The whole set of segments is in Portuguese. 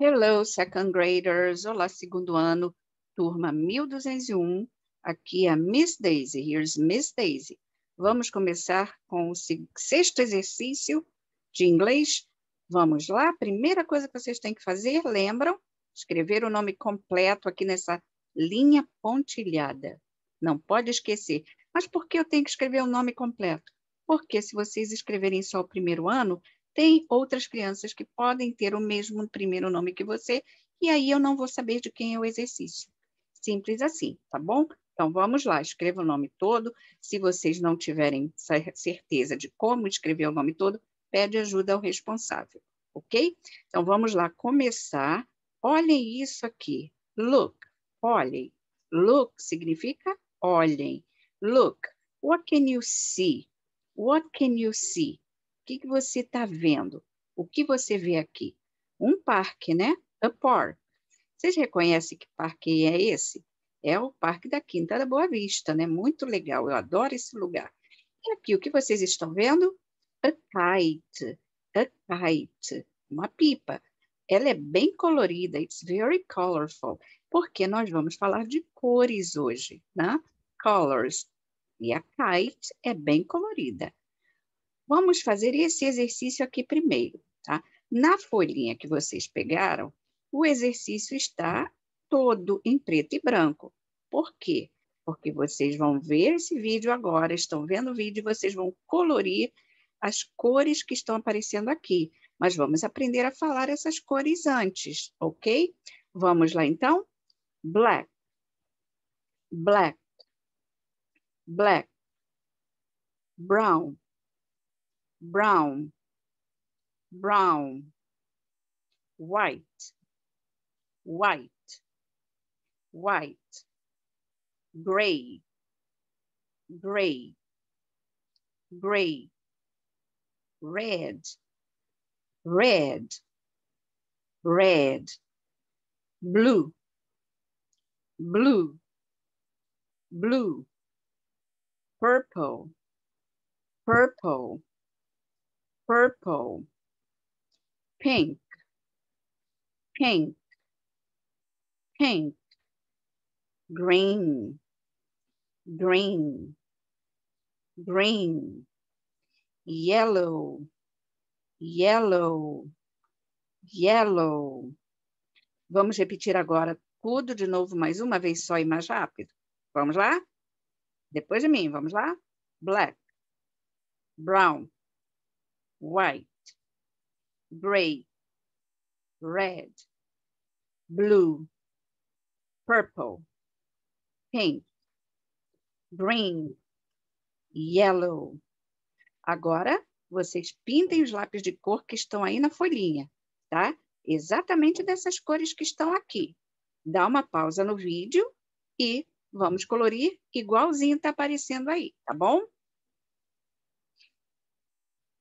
Hello, second graders. Olá, segundo ano, turma 1201. Aqui é a Miss Daisy. Here's Miss Daisy. Vamos começar com o sexto exercício de inglês. Vamos lá. Primeira coisa que vocês têm que fazer, lembram? Escrever o nome completo aqui nessa linha pontilhada. Não pode esquecer. Mas por que eu tenho que escrever o nome completo? Porque se vocês escreverem só o primeiro ano, tem outras crianças que podem ter o mesmo primeiro nome que você, e aí eu não vou saber de quem é o exercício. Simples assim, tá bom? Então vamos lá, escreva o nome todo. Se vocês não tiverem certeza de como escrever o nome todo, pede ajuda ao responsável, ok? Então vamos lá começar. Olhem isso aqui. Look, olhem. Look significa olhem. Look, what can you see? What can you see? que, que você está vendo? O que você vê aqui? Um parque, né? A park. Vocês reconhecem que parque é esse? É o Parque da Quinta da Boa Vista, né? Muito legal, eu adoro esse lugar. E aqui, o que vocês estão vendo? A kite, a kite, uma pipa. Ela é bem colorida, it's very colorful, porque nós vamos falar de cores hoje, né? Colors. E a kite é bem colorida. Vamos fazer esse exercício aqui primeiro, tá? Na folhinha que vocês pegaram, o exercício está todo em preto e branco. Por quê? Porque vocês vão ver esse vídeo agora, estão vendo o vídeo, vocês vão colorir as cores que estão aparecendo aqui. Mas vamos aprender a falar essas cores antes, ok? Vamos lá então? Black, black, black, brown, brown, brown, white, white, white, gray, gray, gray, red, red, red, blue, blue, blue, purple, purple, purple, pink, pink, pink, green, green, green, yellow, yellow, yellow. Vamos repetir agora tudo de novo, mais uma vez só e mais rápido. Vamos lá? Depois de mim, vamos lá? Black, brown, white, gray, red, blue, purple, pink, green, yellow. Agora, vocês pintem os lápis de cor que estão aí na folhinha, tá? Exatamente dessas cores que estão aqui. Dá uma pausa no vídeo e vamos colorir igualzinho está aparecendo aí, tá bom?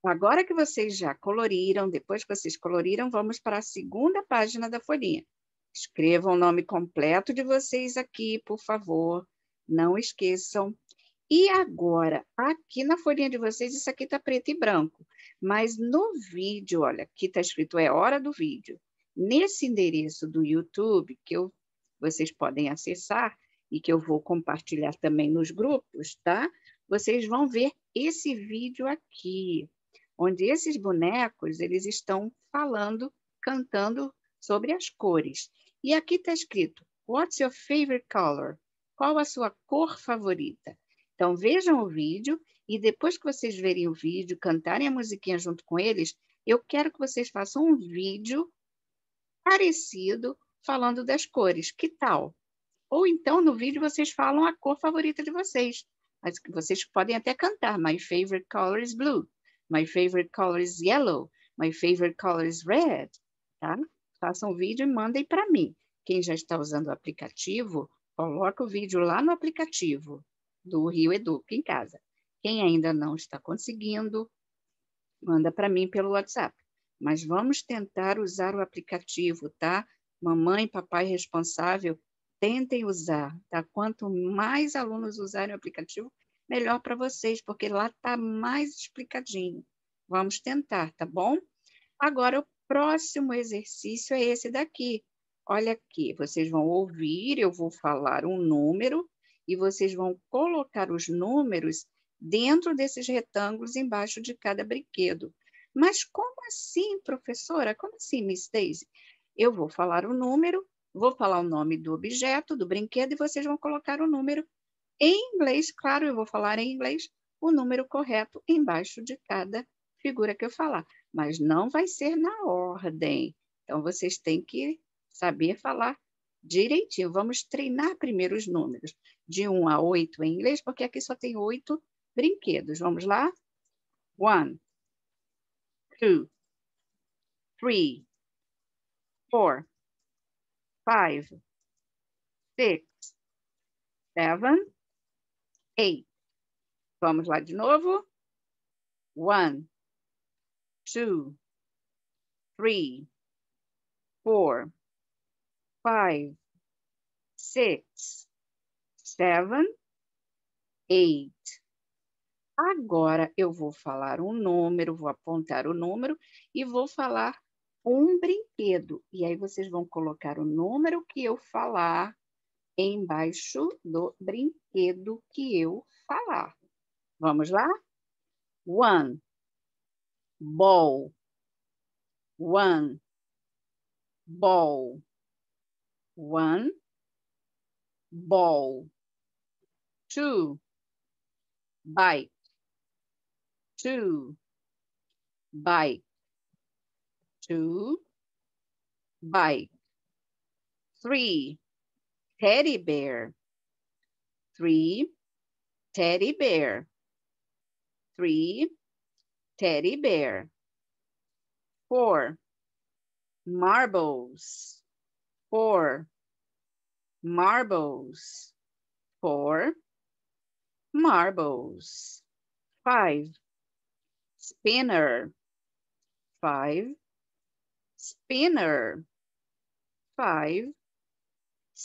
Agora que vocês já coloriram, depois que vocês coloriram, vamos para a segunda página da folhinha. Escrevam o nome completo de vocês aqui, por favor. Não esqueçam. E agora, aqui na folhinha de vocês, isso aqui está preto e branco. Mas no vídeo, olha, aqui está escrito é hora do vídeo. Nesse endereço do YouTube, que eu, vocês podem acessar e que eu vou compartilhar também nos grupos, tá? Vocês vão ver esse vídeo aqui onde esses bonecos eles estão falando, cantando sobre as cores. E aqui está escrito: What's your favorite color? Qual a sua cor favorita? Então vejam o vídeo e depois que vocês verem o vídeo, cantarem a musiquinha junto com eles, eu quero que vocês façam um vídeo parecido falando das cores. Que tal? Ou então no vídeo vocês falam a cor favorita de vocês. Mas vocês podem até cantar My favorite color is blue. My favorite color is yellow. My favorite color is red. Tá? Façam vídeo e mandem para mim. Quem já está usando o aplicativo, coloca o vídeo lá no aplicativo do Rio Educa em casa. Quem ainda não está conseguindo, manda para mim pelo WhatsApp. Mas vamos tentar usar o aplicativo, tá? Mamãe, papai responsável, tentem usar, tá? Quanto mais alunos usarem o aplicativo, melhor para vocês, porque lá está mais explicadinho. Vamos tentar, tá bom? Agora, o próximo exercício é esse daqui. Olha aqui, vocês vão ouvir, eu vou falar um número e vocês vão colocar os números dentro desses retângulos embaixo de cada brinquedo. Mas como assim, professora? Como assim, Miss Daisy? Eu vou falar o número, vou falar o nome do objeto, do brinquedo, e vocês vão colocar o número em inglês, claro, eu vou falar em inglês, o número correto embaixo de cada figura que eu falar, mas não vai ser na ordem. Então, vocês têm que saber falar direitinho. Vamos treinar primeiro os números, de 1 a 8 em inglês, porque aqui só tem oito brinquedos. Vamos lá? One, two, three, four, five, six, seven, eight. Vamos lá de novo. One, two, three, four, five, six, seven, eight. Agora eu vou falar um número, vou apontar o número e vou falar um brinquedo. E aí vocês vão colocar o número que eu falar embaixo do brinquedo que eu falar. Vamos lá? One, ball. One, ball. One, ball. Two, bike. Two, bike. Two, bike. Three, teddy bear. Three, teddy bear. Three, teddy bear. Four, marbles. Four, marbles. Four, marbles. Five, spinner. Five, spinner. Five,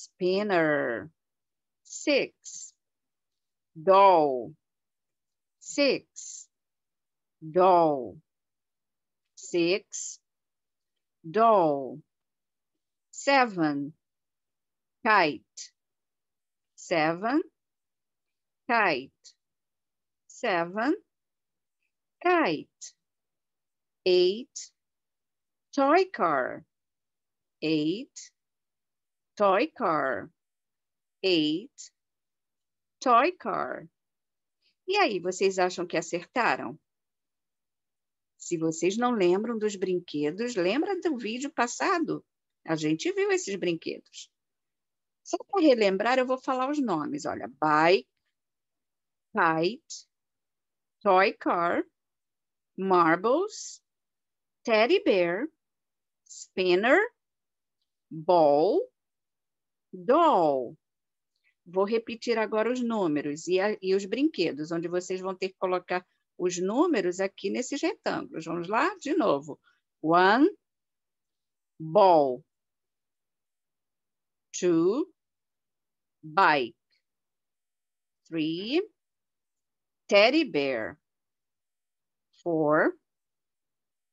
spinner, six, doll, six, doll, six, doll, seven, kite, seven, kite, seven, kite, eight, toy car, eight, toy car, eight, toy car. E aí, vocês acham que acertaram? Se vocês não lembram dos brinquedos, lembra do vídeo passado? A gente viu esses brinquedos. Só para relembrar, eu vou falar os nomes. Olha, bike, kite, toy car, marbles, teddy bear, spinner, ball, doll. Vou repetir agora os números e, a, e os brinquedos, onde vocês vão ter que colocar os números aqui nesses retângulos. Vamos lá? De novo. One, ball. Two, bike. Three, teddy bear. Four,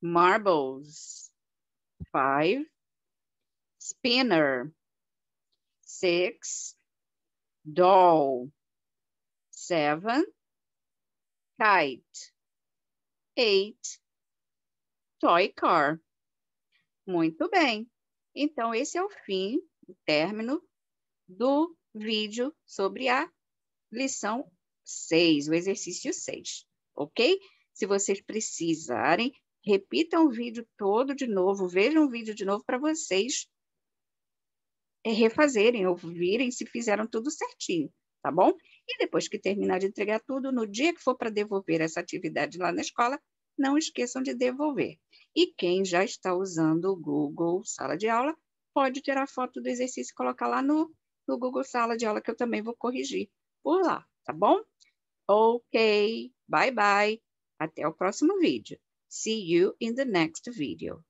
marbles. Five, spinner six, doll, seven, kite, eight, toy car. Muito bem. Então, esse é o fim, o término do vídeo sobre a lição 6, o exercício 6, ok? Se vocês precisarem, repitam o vídeo todo de novo, vejam o vídeo de novo para vocês é refazerem refazerem, ouvirem se fizeram tudo certinho, tá bom? E depois que terminar de entregar tudo, no dia que for para devolver essa atividade lá na escola, não esqueçam de devolver. E quem já está usando o Google Sala de Aula, pode tirar foto do exercício e colocar lá no, no Google Sala de Aula, que eu também vou corrigir por lá, tá bom? Ok, bye bye. Até o próximo vídeo. See you in the next video.